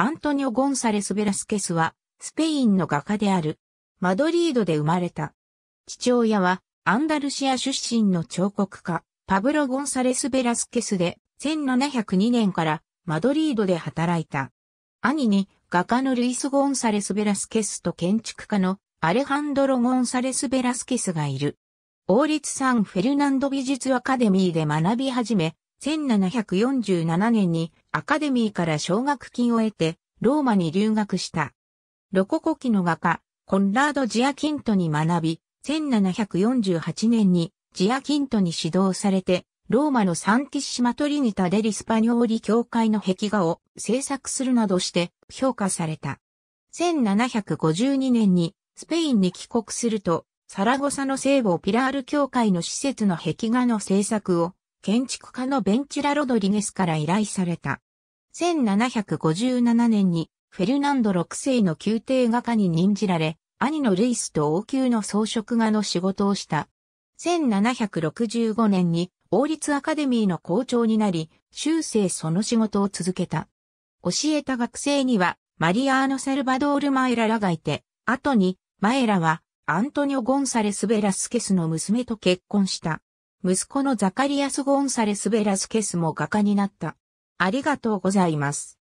アントニオ・ゴンサレス・ベラスケスは、スペインの画家である。マドリードで生まれた。父親は、アンダルシア出身の彫刻家、パブロ・ゴンサレス・ベラスケスで、1702年からマドリードで働いた。兄に、画家のルイス・ゴンサレス・ベラスケスと建築家のアレハンドロ・ゴンサレス・ベラスケスがいる。王立サンフェルナンド美術アカデミーで学び始め、1747年にアカデミーから奨学金を得て、ローマに留学した。ロココキの画家、コンラード・ジアキントに学び、1748年にジアキントに指導されて、ローマのサンティッシマトリニタ・デリスパニョーリ教会の壁画を制作するなどして評価された。1752年にスペインに帰国すると、サラゴサの聖母ピラール教会の施設の壁画の制作を建築家のベンチュラ・ロドリゲスから依頼された。1757年にフェルナンド6世の宮廷画家に任じられ、兄のルイスと王宮の装飾画の仕事をした。1765年に王立アカデミーの校長になり、終生その仕事を続けた。教えた学生には、マリアーノ・サルバドール・マエラらがいて、後に、マエラは、アントニオ・ゴンサレス・ベラスケスの娘と結婚した。息子のザカリアス・ゴンサレス・ベラスケスも画家になった。ありがとうございます。